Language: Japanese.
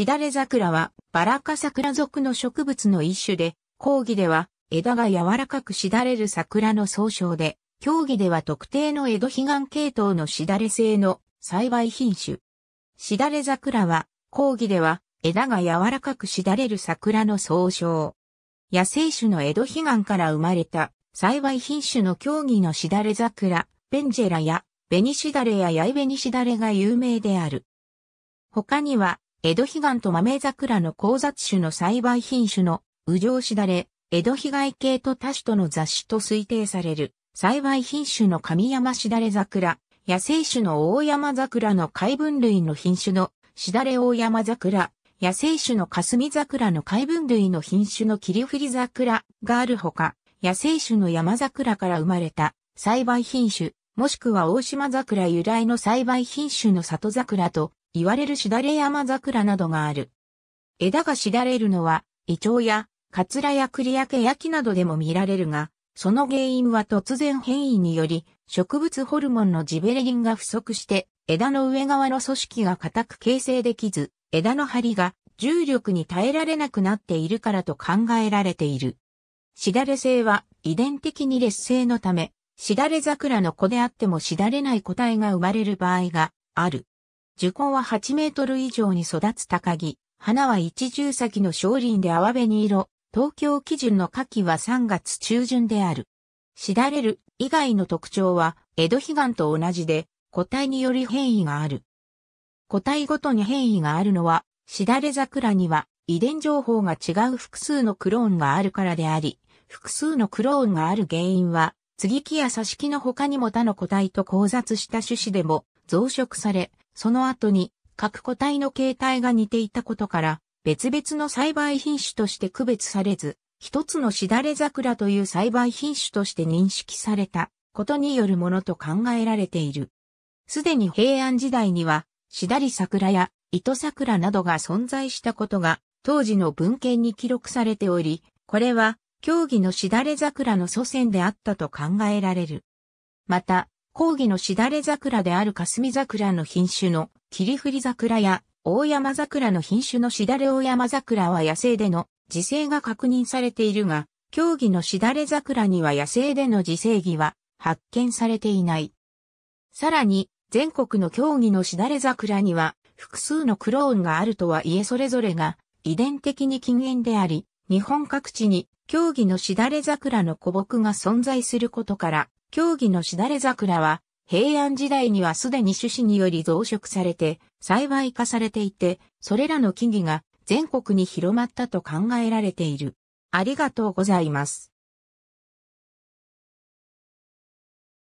しだれ桜はバラ科桜属の植物の一種で、講義では枝が柔らかくしだれる桜の総称で、競技では特定の江戸悲願系統のしだれ性の栽培品種。しだれ桜は、講義では枝が柔らかくしだれる桜の総称。野生種の江戸悲願から生まれた栽培品種の競技のしだれ桜、ベンジェラやベニシダレやヤイベニシダレが有名である。他には、江戸悲願と豆桜の交雑種の栽培品種の、右上しだれ、江戸被害系と他種との雑種と推定される、栽培品種の神山しだれ桜、野生種の大山桜の海分類の品種の、しだれ大山桜、野生種の霞桜の海分類の品種の霧降り桜があるほか、野生種の山桜から生まれた栽培品種、もしくは大島桜由来の栽培品種の里桜と言われるしだれ山桜などがある。枝がしだれるのは、胃腸や、カツラやクリやケヤキなどでも見られるが、その原因は突然変異により、植物ホルモンのジベレリンが不足して、枝の上側の組織が固く形成できず、枝の張りが重力に耐えられなくなっているからと考えられている。しだれ性は遺伝的に劣勢のため、しだれ桜の子であってもしだれない個体が生まれる場合がある。樹根は8メートル以上に育つ高木、花は一重先の小林で泡紅色、東京基準の夏季は3月中旬である。しだれる以外の特徴は、江戸悲願と同じで、個体により変異がある。個体ごとに変異があるのは、しだれ桜には遺伝情報が違う複数のクローンがあるからであり、複数のクローンがある原因は、継ぎ木や挿し木の他にも他の個体と交雑した種子でも増殖され、その後に各個体の形態が似ていたことから、別々の栽培品種として区別されず、一つのしだれ桜という栽培品種として認識されたことによるものと考えられている。すでに平安時代には、しだり桜や糸桜などが存在したことが、当時の文献に記録されており、これは、競技のしだれ桜の祖先であったと考えられる。また、講義のしだれ桜である霞桜の品種の霧降り桜や大山桜の品種のしだれ大山桜は野生での自生が確認されているが、競技のしだれ桜には野生での自生儀は発見されていない。さらに、全国の競技のしだれ桜には複数のクローンがあるとはいえそれぞれが遺伝的に禁煙であり、日本各地に競技のしだれ桜の古木が存在することから、競技のしだれ桜は、平安時代にはすでに種子により増殖されて、栽培化されていて、それらの木々が全国に広まったと考えられている。ありがとうございます。